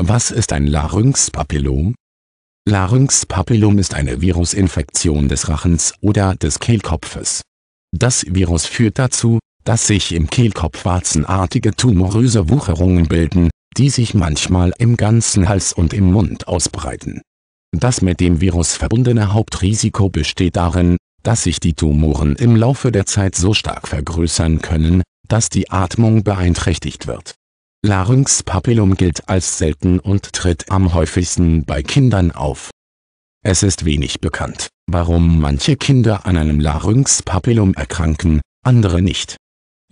Was ist ein Larynxpapillom? Larynxpapillom ist eine Virusinfektion des Rachens oder des Kehlkopfes. Das Virus führt dazu, dass sich im Kehlkopf warzenartige tumoröse Wucherungen bilden, die sich manchmal im ganzen Hals und im Mund ausbreiten. Das mit dem Virus verbundene Hauptrisiko besteht darin, dass sich die Tumoren im Laufe der Zeit so stark vergrößern können, dass die Atmung beeinträchtigt wird Larynxpapillom gilt als selten und tritt am häufigsten bei Kindern auf. Es ist wenig bekannt, warum manche Kinder an einem Larynxpapillom erkranken, andere nicht.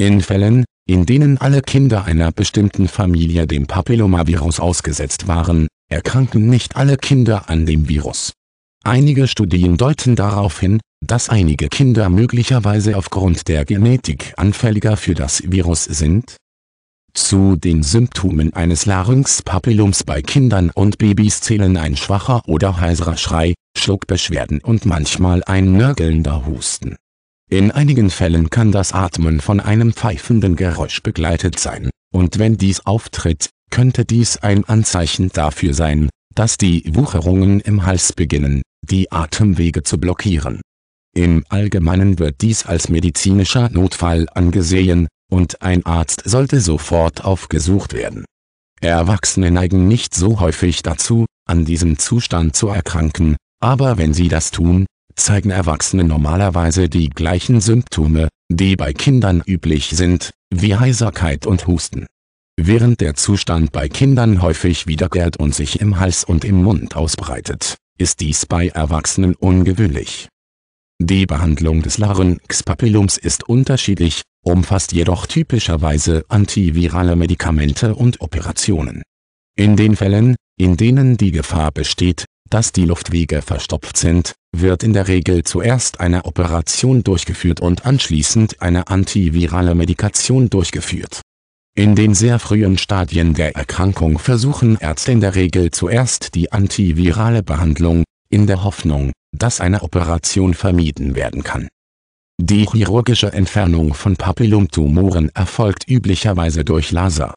In Fällen, in denen alle Kinder einer bestimmten Familie dem Papillomavirus ausgesetzt waren, erkranken nicht alle Kinder an dem Virus. Einige Studien deuten darauf hin, dass einige Kinder möglicherweise aufgrund der Genetik anfälliger für das Virus sind, zu den Symptomen eines Larynxpapilloms bei Kindern und Babys zählen ein schwacher oder heiserer Schrei, Schluckbeschwerden und manchmal ein nörgelnder Husten. In einigen Fällen kann das Atmen von einem pfeifenden Geräusch begleitet sein, und wenn dies auftritt, könnte dies ein Anzeichen dafür sein, dass die Wucherungen im Hals beginnen, die Atemwege zu blockieren. Im Allgemeinen wird dies als medizinischer Notfall angesehen, und ein Arzt sollte sofort aufgesucht werden. Erwachsene neigen nicht so häufig dazu, an diesem Zustand zu erkranken, aber wenn sie das tun, zeigen Erwachsene normalerweise die gleichen Symptome, die bei Kindern üblich sind, wie Heiserkeit und Husten. Während der Zustand bei Kindern häufig wiederkehrt und sich im Hals und im Mund ausbreitet, ist dies bei Erwachsenen ungewöhnlich. Die Behandlung des Larynx Papillums ist unterschiedlich, umfasst jedoch typischerweise antivirale Medikamente und Operationen. In den Fällen, in denen die Gefahr besteht, dass die Luftwege verstopft sind, wird in der Regel zuerst eine Operation durchgeführt und anschließend eine antivirale Medikation durchgeführt. In den sehr frühen Stadien der Erkrankung versuchen Ärzte in der Regel zuerst die antivirale Behandlung, in der Hoffnung, dass eine Operation vermieden werden kann die chirurgische Entfernung von Papillumtumoren erfolgt üblicherweise durch Laser.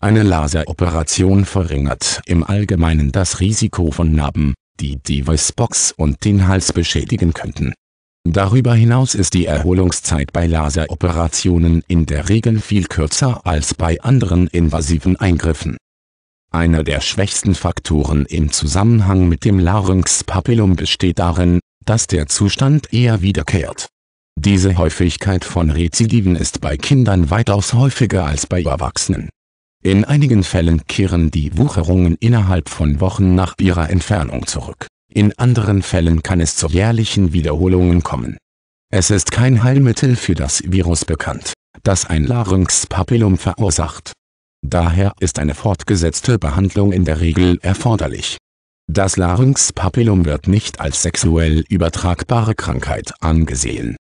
Eine Laseroperation verringert im Allgemeinen das Risiko von Narben, die die Voicebox und den Hals beschädigen könnten. Darüber hinaus ist die Erholungszeit bei Laseroperationen in der Regel viel kürzer als bei anderen invasiven Eingriffen. Einer der schwächsten Faktoren im Zusammenhang mit dem Larynx-Papillum besteht darin, dass der Zustand eher wiederkehrt diese Häufigkeit von Rezidiven ist bei Kindern weitaus häufiger als bei Erwachsenen. In einigen Fällen kehren die Wucherungen innerhalb von Wochen nach ihrer Entfernung zurück, in anderen Fällen kann es zu jährlichen Wiederholungen kommen. Es ist kein Heilmittel für das Virus bekannt, das ein Larynxpapillum verursacht. Daher ist eine fortgesetzte Behandlung in der Regel erforderlich. Das Larynxpapillum wird nicht als sexuell übertragbare Krankheit angesehen